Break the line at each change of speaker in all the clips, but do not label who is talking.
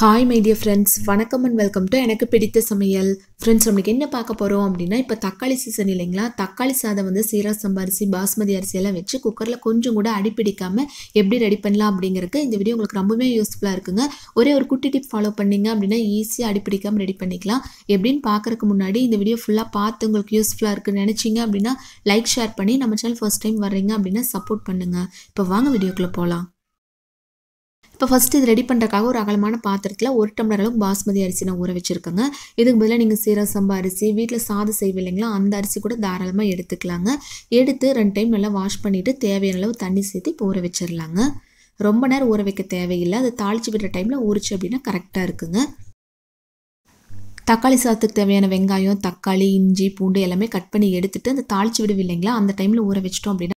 hi my dear friends வணக்கம் and welcome to எனக்கு பிடித்த சமையல் ஃப்ரெண்ட்ஸ் நம்மளுக்கு என்ன பார்க்க போகிறோம் அப்படின்னா இப்போ தக்காளி சீசன் இல்லைங்களா தக்காளி சாதம் வந்து சீரா சம்பாரிசி பாஸ்மதி அரிசியெல்லாம் வச்சு குக்கரில் கொஞ்சம் கூட அடிப்பிடிக்காமல் எப்படி ரெடி பண்ணலாம் அப்படிங்கிறதுக்கு இந்த வீடியோ உங்களுக்கு ரொம்பவே யூஸ்ஃபுல்லாக இருக்குங்க ஒரே ஒரு குட்டி டிப் ஃபாலோ பண்ணிங்க அப்படின்னா ஈஸியாக அடிப்பிடிக்காமல் ரெடி பண்ணிக்கலாம் எப்படின்னு பார்க்குறக்கு முன்னாடி இந்த வீடியோ ஃபுல்லாக பார்த்து உங்களுக்கு யூஸ்ஃபுல்லாக இருக்குன்னு நினச்சிங்க அப்படின்னா லைக் ஷேர் பண்ணி நம்ம சேனல் ஃபர்ஸ்ட் டைம் வர்றீங்க அப்படின்னா சப்போர்ட் பண்ணுங்கள் இப்போ வாங்க வீடியோக்குள்ளே போகலாம் இப்போ ஃபஸ்ட்டு இது ரெடி பண்ணுறக்காக ஒரு அகலமான பாத்திரத்தில் ஒரு டம்ளர் அளவு பாஸ்மதி அரிசி நான் ஊற வச்சுருக்கேங்க இதுக்கு பதிலாக நீங்கள் சீரக சம்பா அரிசி வீட்டில் சாதம் செய்வில்லைங்களா அந்த அரிசி கூட தாராளமாக எடுத்துக்கலாங்க எடுத்து ரெண்டு டைம் நல்லா வாஷ் பண்ணிவிட்டு தேவையான அளவு தண்ணி சேர்த்து இப்போ ஊற வச்சிடலாங்க ரொம்ப நேரம் ஊற வைக்க தேவையில்லை அதை தாளித்து விடுற டைமில் ஊறிச்சு அப்படின்னா கரெக்டாக இருக்குங்க தக்காளி சாதத்துக்கு தேவையான வெங்காயம் தக்காளி இஞ்சி பூண்டு எல்லாமே கட் பண்ணி எடுத்துகிட்டு அந்த தாளித்து விடுவில்லைங்களா அந்த டைமில் ஊற வச்சிட்டோம் அப்படின்னா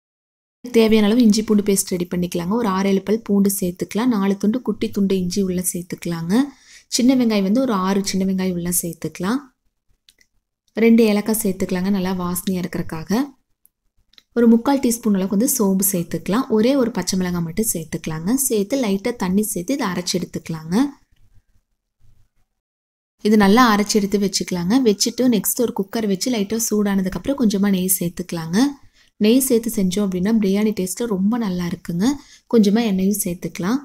தேவையான அளவு இஞ்சி பூண்டு பேஸ்ட் ரெடி பண்ணிக்கலாங்க ஒரு ஆறேழு பல் பூண்டு சேர்த்துக்கலாம் நாலு துண்டு குட்டி துண்டு இஞ்சி உள்ளே சேர்த்துக்கலாங்க சின்ன வெங்காயம் வந்து ஒரு ஆறு சின்ன வெங்காயம் உள்ளே சேர்த்துக்கலாம் ரெண்டு ஏலக்காய் சேர்த்துக்கலாங்க நல்லா வாசனையாக இருக்கிறக்காக ஒரு முக்கால் டீஸ்பூன் அளவுக்கு வந்து சோம்பு சேர்த்துக்கலாம் ஒரே ஒரு பச்சை மிளகாய் மட்டும் சேர்த்துக்கலாங்க சேர்த்து லைட்டாக தண்ணி சேர்த்து இதை அரைச்சி எடுத்துக்கலாங்க இது நல்லா அரைச்சி எடுத்து வச்சுக்கலாங்க வச்சுட்டு நெக்ஸ்ட் ஒரு குக்கர் வச்சு லைட்டாக சூடானதுக்கப்புறம் கொஞ்சமாக நெய் சேர்த்துக்கலாங்க நெய் சேர்த்து செஞ்சோம் அப்படின்னா பிரியாணி டேஸ்ட்டு ரொம்ப நல்லா இருக்குங்க கொஞ்சமாக எண்ணெயும் சேர்த்துக்கலாம்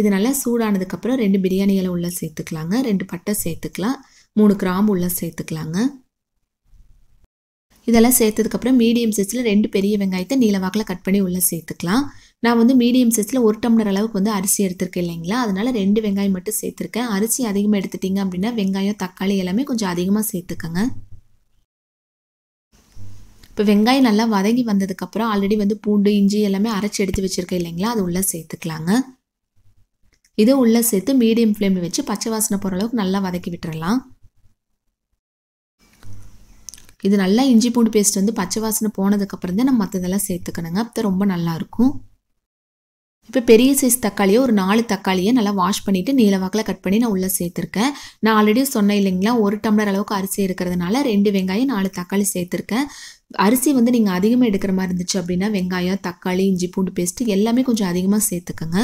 இது நல்லா சூடானதுக்கப்புறம் ரெண்டு பிரியாணிகளை உள்ளே சேர்த்துக்கலாங்க ரெண்டு பட்டை சேர்த்துக்கலாம் மூணு கிராம்பு உள்ளே சேர்த்துக்கலாங்க இதெல்லாம் சேர்த்ததுக்கப்புறம் மீடியம் சைஸில் ரெண்டு பெரிய வெங்காயத்தை நீளவாக்கில் கட் பண்ணி உள்ளே சேர்த்துக்கலாம் நான் வந்து மீடியம் சைஸில் ஒரு டம்ளர் அளவுக்கு வந்து அரிசி எடுத்திருக்கேன் இல்லைங்களா அதனால் ரெண்டு வெங்காயம் மட்டும் சேர்த்துருக்கேன் அரிசி அதிகமாக எடுத்துட்டிங்க அப்படின்னா வெங்காயம் தக்காளி எல்லாமே கொஞ்சம் அதிகமாக சேர்த்துக்கோங்க இப்போ வெங்காயம் நல்லா வதங்கி வந்ததுக்கப்புறம் ஆல்ரெடி வந்து பூண்டு இஞ்சி எல்லாமே அரைச்சி எடுத்து வச்சுருக்கேன் இல்லைங்களா அது உள்ளே சேர்த்துக்கலாங்க இதை உள்ளே சேர்த்து மீடியம் ஃப்ளேமில் வச்சு பச்சை வாசனை போகிற அளவுக்கு நல்லா வதக்கி விட்டுறலாம் இது நல்லா இஞ்சி பூண்டு பேஸ்ட் வந்து பச்சை வாசனை போனதுக்கப்புறம் தான் நம்ம மற்றதெல்லாம் சேர்த்துக்கணுங்க அப்போ ரொம்ப நல்லாயிருக்கும் இப்போ பெரிய சைஸ் தக்காளியை ஒரு நாலு தக்காளியை நல்லா வாஷ் பண்ணிவிட்டு நீளவாக்கில் கட் பண்ணி நான் உள்ளே சேர்த்துருக்கேன் நான் ஆல்ரெடி சொன்னேன் இல்லைங்களா ஒரு டம்ளர் அளவுக்கு அரிசி இருக்கிறதுனால ரெண்டு வெங்காயம் நாலு தக்காளி சேர்த்துருக்கேன் அரிசி வந்து நீங்கள் அதிகமாக எடுக்கிற மாதிரி இருந்துச்சு அப்படின்னா வெங்காயம் தக்காளி இஞ்சி பூண்டு பேஸ்ட்டு எல்லாமே கொஞ்சம் அதிகமாக சேர்த்துக்கோங்க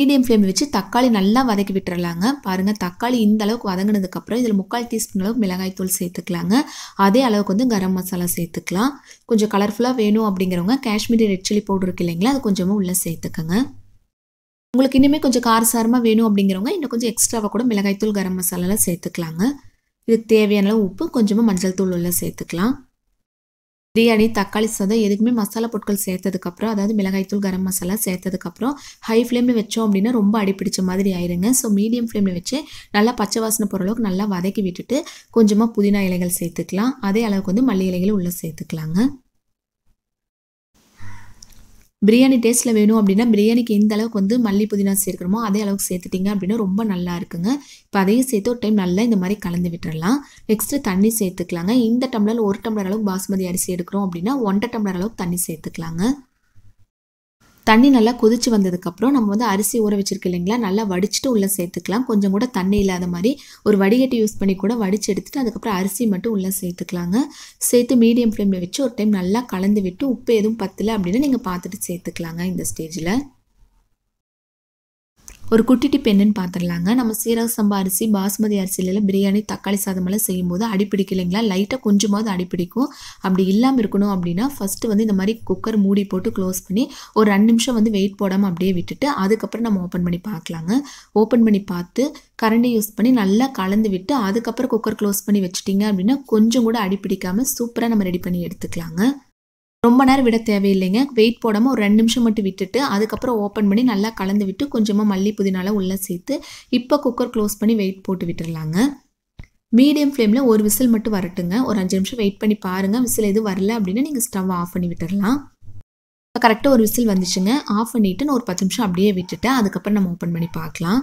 மீடியம் ஃப்ளேம் வச்சு தக்காளி நல்லா வதக்கி விட்டுறலாங்க பாருங்கள் தக்காளி இந்த அளவுக்கு வதங்கினதுக்கப்புறம் இதில் முக்கால் டீஸ்பூன் அளவுக்கு மிளகாய்த்தூள் சேர்த்துக்கலாங்க அதே அளவுக்கு வந்து கரம் மசாலா சேர்த்துக்கலாம் கொஞ்சம் கலர்ஃபுல்லாக வேணும் அப்படிங்கிறவங்க காஷ்மீரி ரெட் சில்லி பவுடர் இருக்கு இல்லைங்களா அது கொஞ்சமாக உள்ளே சேர்த்துக்கோங்க உங்களுக்கு இனிமேல் கொஞ்சம் காரசாரமாக வேணும் அப்படிங்கிறவங்க இன்னும் கொஞ்சம் எக்ஸ்ட்ராவாக கூட மிளகாய்த்தூள் கரம் மசாலாலாம் சேர்த்துக்கலாங்க இதுக்கு தேவையான அளவு உப்பு கொஞ்சமாக மஞ்சள் தூள் உள்ள சேர்த்துக்கலாம் பிரியாணி தக்காளி சாதம் எதுக்குமே மசாலா பொருட்கள் சேர்த்ததுக்கப்புறம் அதாவது மிளகாய்த்தூள் கரம் மசாலா சேர்த்ததுக்கப்புறம் ஹை ஃப்ளேமில் வச்சோம் அப்படின்னா ரொம்ப அடிப்பிடிச்ச மாதிரி ஆயிருங்க ஸோ மீடியம் ஃப்ளேமில் வச்சு நல்லா பச்சை வாசனை பொருளவுக்கு நல்லா வதக்கி விட்டுட்டு கொஞ்சமாக புதினா இலைகள் சேர்த்துக்கலாம் அதே அளவுக்கு வந்து மல்லி இலைகள் உள்ளே சேர்த்துக்கலாங்க பிரியாணி டேஸ்ட்டில் வேணும் அப்படின்னா பிரியாணிக்கு எந்த அளவுக்கு வந்து மல்லி புதினா சேர்க்குறோமோ அதே அளவுக்கு சேர்த்துட்டிங்க அப்படின்னா ரொம்ப நல்லா இருக்குங்க இப்போ அதையும் சேர்த்து ஒரு டைம் நல்லா இந்த மாதிரி கலந்து விட்டுடலாம் நெக்ஸ்ட்டு தண்ணி சேர்த்துக்கலாங்க இந்த டம்ளர் ஒரு டம்ளர் அளவுக்கு பாஸ்மதி அரிசி எடுக்கிறோம் அப்படின்னா ஒன்றரை டம்ளர் அளவுக்கு தண்ணி சேர்த்துக்கலாங்க தண்ணி நல்லா கொதிச்சு வந்ததுக்கப்புறம் நம்ம வந்து அரிசி ஊற வச்சிருக்கு இல்லைங்களா நல்லா வடிச்சுட்டு உள்ளே சேர்த்துக்கலாம் கொஞ்சம் கூட தண்ணி இல்லாத மாதிரி ஒரு வடிகட்டி யூஸ் பண்ணி கூட வடிச்சு எடுத்துட்டு அதுக்கப்புறம் அரிசி மட்டும் உள்ளே சேர்த்துக்கலாங்க சேர்த்து மீடியம் ஃப்ளேமில் வச்சு ஒரு டைம் நல்லா கலந்து விட்டு உப்பு எதுவும் பத்தலை அப்படின்னு நீங்கள் பார்த்துட்டு சேர்த்துக்கலாங்க இந்த ஸ்டேஜில் ஒரு குட்டிட்டு பெண்ணுன்னு பார்த்துடலாங்க நம்ம சீரக சம்பா அரிசி பாஸ்மதி அரிசியில் பிரியாணி தக்காளி சாதமெல்லாம் செய்யும்போது அடிப்பிடிக்கும் இல்லைங்களா லைட்டாக கொஞ்சமாவது அடிப்பிடிக்கும் அப்படி இல்லாமல் இருக்கணும் அப்படின்னா ஃபஸ்ட்டு வந்து இந்த மாதிரி குக்கர் மூடி போட்டு க்ளோஸ் பண்ணி ஒரு ரெண்டு நிமிஷம் வந்து வெயிட் போடாமல் அப்படியே விட்டுட்டு அதுக்கப்புறம் நம்ம ஓப்பன் பண்ணி பார்க்கலாங்க ஓப்பன் பண்ணி பார்த்து கரண்டி யூஸ் பண்ணி நல்லா கலந்து விட்டு அதுக்கப்புறம் குக்கர் க்ளோஸ் பண்ணி வச்சுட்டிங்க அப்படின்னா கொஞ்சம் கூட அடிப்பிடிக்காமல் சூப்பராக நம்ம ரெடி பண்ணி எடுத்துக்கலாங்க ரொம்ப நேரம் விட தேவையில்லைங்க வெயிட் போடாமல் ஒரு ரெண்டு நிமிஷம் மட்டும் விட்டுட்டு அதுக்கப்புறம் ஓப்பன் பண்ணி நல்லா கலந்து விட்டு கொஞ்சமாக மல்லி புதினால உள்ளே சேர்த்து இப்போ குக்கர் க்ளோஸ் பண்ணி வெயிட் போட்டு விட்டுடலாங்க மீடியம் ஃப்ளேமில் ஒரு விசில் மட்டும் வரட்டுங்க ஒரு அஞ்சு நிமிஷம் வெயிட் பண்ணி பாருங்கள் விசில் எதுவும் வரல அப்படின்னா நீங்கள் ஸ்டவ் ஆஃப் பண்ணி விட்டுடலாம் இப்போ கரெக்டாக ஒரு விசில் வந்துச்சுங்க ஆஃப் பண்ணிவிட்டு நான் ஒரு பத்து நிமிஷம் அப்படியே விட்டுட்டு அதுக்கப்புறம் நம்ம ஓப்பன் பண்ணி பார்க்கலாம்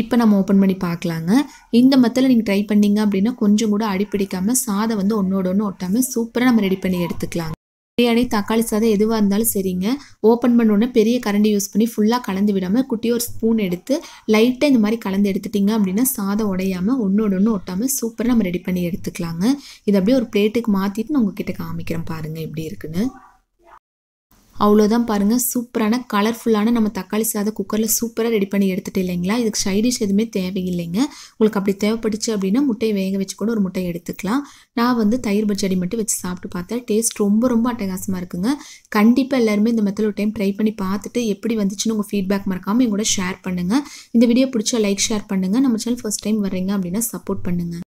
இப்போ நம்ம ஓப்பன் பண்ணி பார்க்கலாங்க இந்த மெத்தில் நீங்கள் ட்ரை பண்ணிங்க அப்படின்னா கொஞ்சம் கூட அடிப்பிடிக்காமல் சாதம் வந்து ஒன்றோட ஒன்று ஒட்டாமல் சூப்பராக நம்ம ரெடி பண்ணி எடுத்துக்கலாங்க பிரியாணி தக்காளி சாதம் எதுவாக இருந்தாலும் சரிங்க ஓப்பன் பண்ணோடனே பெரிய கரண்டி யூஸ் பண்ணி ஃபுல்லாக கலந்து விடாமல் குட்டியாக ஒரு ஸ்பூன் எடுத்து லைட்டாக இந்த மாதிரி கலந்து எடுத்துட்டிங்க அப்படின்னா சாதம் உடையாமல் ஒன்றோட ஒன்று ஒட்டாமல் சூப்பராக நம்ம ரெடி பண்ணி எடுத்துக்கலாங்க இது அப்படியே ஒரு பிளேட்டுக்கு மாற்றிட்டு நான் உங்ககிட்ட காமிக்கிறேன் பாருங்கள் எப்படி இருக்குன்னு அவ்வளோதான் பாருங்கள் சூப்பரான கலர்ஃபுல்லான நம்ம தக்காளி சாதம் குக்கரில் சூப்பராக ரெடி பண்ணி எடுத்துகிட்டு இல்லைங்களா இதுக்கு சைடிஷ் எதுவுமே தேவையில்லைங்க உங்களுக்கு அப்படி தேவைப்பட்டுச்சு அப்படின்னா முட்டையை வேக வச்சு கூட ஒரு முட்டையை எடுத்துக்கலாம் நான் வந்து தயிர் பச்சடி மட்டும் வச்சு சாப்பிட்டு பார்த்தேன் டேஸ்ட் ரொம்ப ரொம்ப அட்டகாசமாக இருக்குங்க கண்டிப்பாக எல்லாருமே இந்த மெத்தட் ஒரு டைம் ட்ரை பண்ணி பார்த்துட்டு எப்படி வந்துச்சுன்னு உங்கள் ஃபீட்பேக் மறக்காமல் எங்கூட ஷேர் பண்ணுங்கள் இந்த வீடியோ பிடிச்சா லைக் ஷேர் பண்ணுங்கள் நம்ம சேனல் ஃபஸ்ட் டைம் வர்றீங்க அப்படின்னா சப்போர்ட் பண்ணுங்கள்